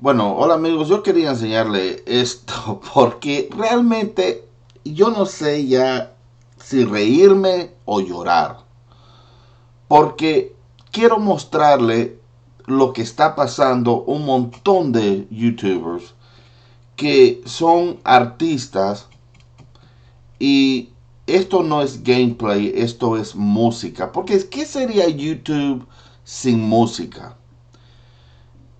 Bueno, hola amigos, yo quería enseñarle esto porque realmente yo no sé ya si reírme o llorar. Porque quiero mostrarle lo que está pasando un montón de youtubers que son artistas y esto no es gameplay, esto es música. Porque ¿qué sería YouTube sin música?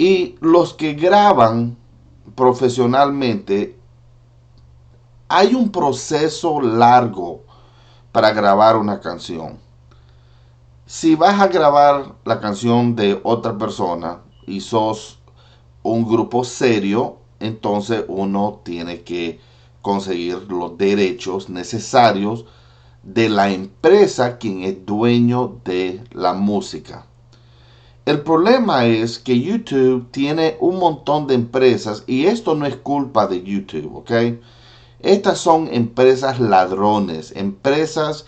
Y los que graban profesionalmente, hay un proceso largo para grabar una canción. Si vas a grabar la canción de otra persona y sos un grupo serio, entonces uno tiene que conseguir los derechos necesarios de la empresa quien es dueño de la música. El problema es que YouTube tiene un montón de empresas y esto no es culpa de YouTube, ¿ok? Estas son empresas ladrones, empresas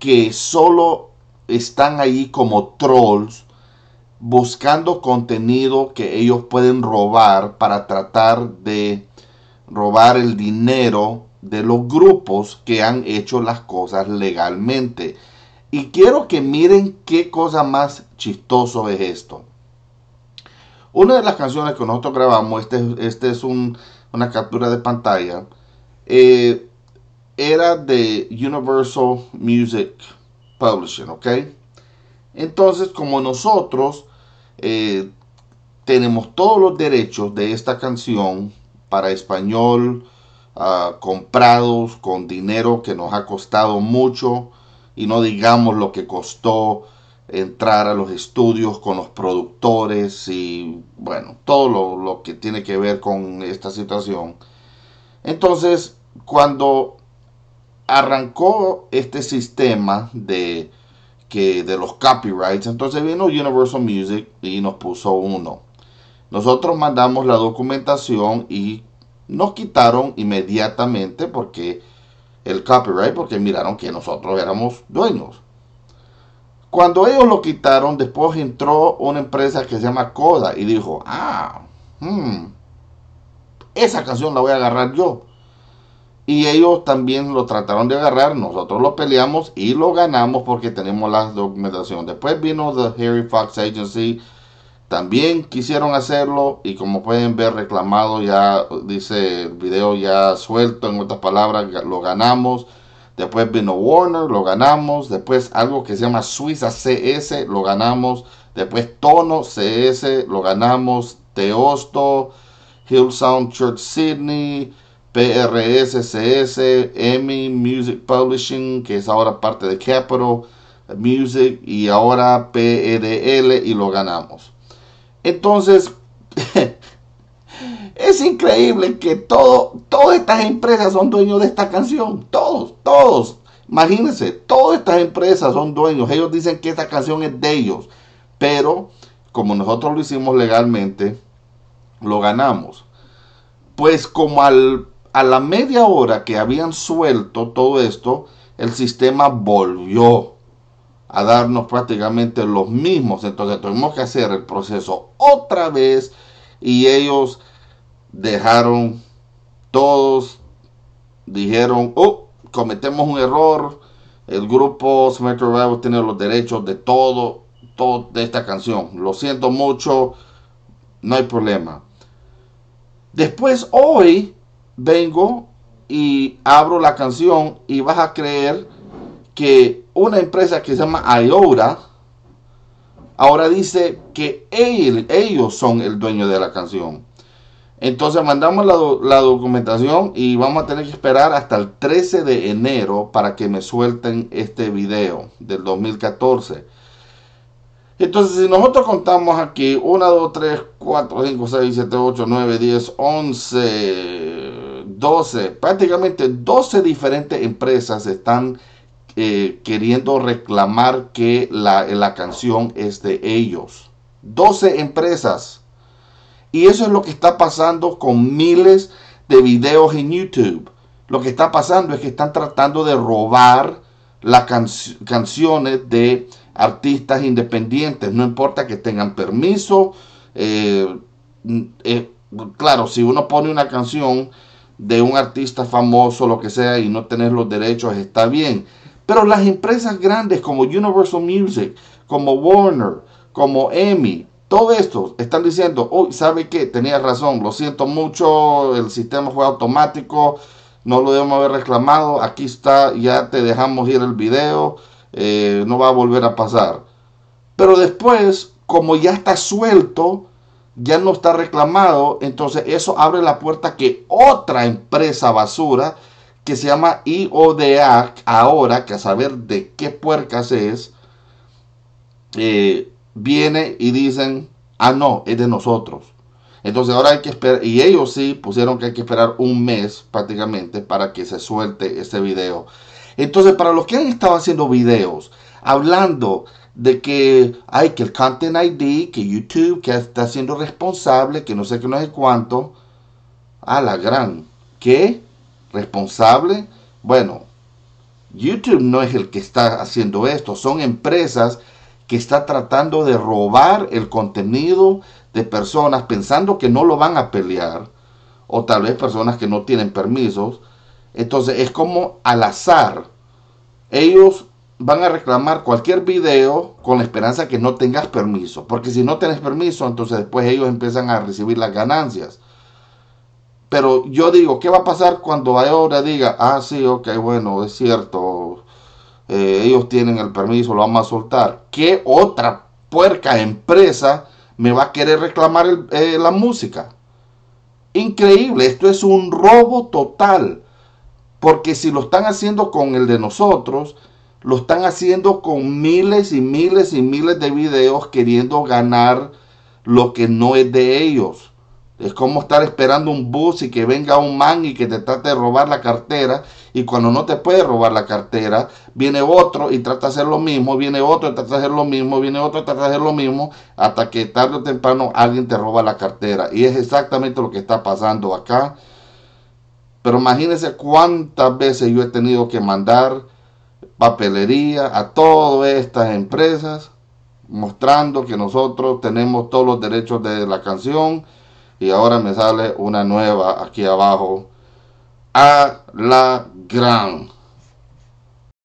que solo están ahí como trolls buscando contenido que ellos pueden robar para tratar de robar el dinero de los grupos que han hecho las cosas legalmente. Y quiero que miren qué cosa más chistoso es esto. Una de las canciones que nosotros grabamos, este, este es una captura de pantalla, eh, era de Universal Music Publishing, ¿ok? Entonces, como nosotros eh, tenemos todos los derechos de esta canción para español, ah, comprados con dinero que nos ha costado mucho, y no digamos lo que costó entrar a los estudios con los productores y bueno, todo lo, que tiene que ver con esta situación. Entonces, cuando arrancó este sistema de, que, de los copyrights, entonces vino Universal Music y nos puso uno. Nosotros mandamos la documentación y nos quitaron inmediatamente porque el copyright porque miraron que nosotros éramos dueños. Cuando ellos lo quitaron, después entró una empresa que se llama Coda y dijo, ah, hmm, esa canción la voy a agarrar yo. Y ellos también lo trataron de agarrar, nosotros lo peleamos y lo ganamos porque tenemos la documentación. Después vino The Harry Fox Agency, también quisieron hacerlo y como pueden ver reclamado ya dice el video ya suelto en otras palabras lo ganamos. Después vino Warner, lo ganamos. Después algo que se llama Suiza CS, lo ganamos. Después Tono CS, lo ganamos. Teosto, Hillsound Church Sydney, PRS CS, Emmy Music Publishing, que es ahora parte de Capital Music, y ahora PEDL y lo ganamos. Entonces, es increíble que todo, todas estas empresas son dueños de esta canción. Todos, todos. Imagínense, todas estas empresas son dueños. Ellos dicen que esta canción es de ellos. Pero como nosotros lo hicimos legalmente, lo ganamos. Pues como a la media hora que habían suelto todo esto, el sistema volvió a darnos prácticamente los mismos. Entonces tuvimos que hacer el proceso otra vez y ellos dejaron todos, dijeron, oh, cometemos un error. El grupo Smack tiene los derechos de todo, todo de esta canción. Lo siento mucho, no hay problema. Después hoy vengo y abro la canción y vas a creer que una empresa que se llama Ayora, ahora dice que ellos son el dueño de la canción. Entonces mandamos la, la, documentación y vamos a tener que esperar hasta el 13 de enero para que me suelten este video del 2014. Entonces, si nosotros contamos aquí 1, 2, 3, 4, 5, 6, 7, 8, 9, 10, 11, 12, prácticamente 12 diferentes empresas están eh, queriendo reclamar que la, canción es de ellos. 12 empresas. Y eso es lo que está pasando con miles de videos en YouTube. Lo que está pasando es que están tratando de robar las canciones de artistas independientes. No importa que tengan permiso. Eh, eh, claro, si uno pone una canción de un artista famoso, lo que sea, y no tener los derechos, está bien pero las empresas grandes como Universal Music, como Warner, como EMI, todo esto están diciendo, uy, ¿sabe qué? Tenía razón, lo siento mucho, el sistema fue automático, no lo debemos haber reclamado, aquí está, ya te dejamos ir el video, eh, no va a volver a pasar. Pero después, como ya está suelto, ya no está reclamado, entonces eso abre la puerta que otra empresa basura que se llama IODA, ahora que a saber de qué puercas es, eh, viene y dicen, ah, no, es de nosotros. Entonces ahora hay que esperar, y ellos sí pusieron que hay que esperar un mes prácticamente para que se suelte ese video. Entonces para los que han estado haciendo videos, hablando de que hay que el Content ID, que YouTube, que está siendo responsable, que no sé qué, no sé cuánto, a la gran, ¿qué? responsable? Bueno, YouTube no es el que está haciendo esto, son empresas que están tratando de robar el contenido de personas pensando que no lo van a pelear o tal vez personas que no tienen permisos. Entonces es como al azar. Ellos van a reclamar cualquier video con la esperanza que no tengas permiso, porque si no tienes permiso, entonces después ellos empiezan a recibir las ganancias. Pero yo digo, ¿qué va a pasar cuando ahora diga, ah, sí, ok, bueno, es cierto, eh, ellos tienen el permiso, lo vamos a soltar? ¿Qué otra puerca empresa me va a querer reclamar eh, la música? Increíble, esto es un robo total. Porque si lo están haciendo con el de nosotros, lo están haciendo con miles y miles y miles de videos queriendo ganar lo que no es de ellos. Es como estar esperando un bus y que venga un man y que te trate de robar la cartera. Y cuando no te puede robar la cartera, viene otro y trata de hacer lo mismo, viene otro y trata de hacer lo mismo, viene otro y trata de hacer lo mismo, hasta que tarde o temprano alguien te roba la cartera. Y es exactamente lo que está pasando acá. Pero imagínense cuántas veces yo he tenido que mandar papelería a todas estas empresas mostrando que nosotros tenemos todos los derechos de la canción y ahora me sale una nueva aquí abajo a la gran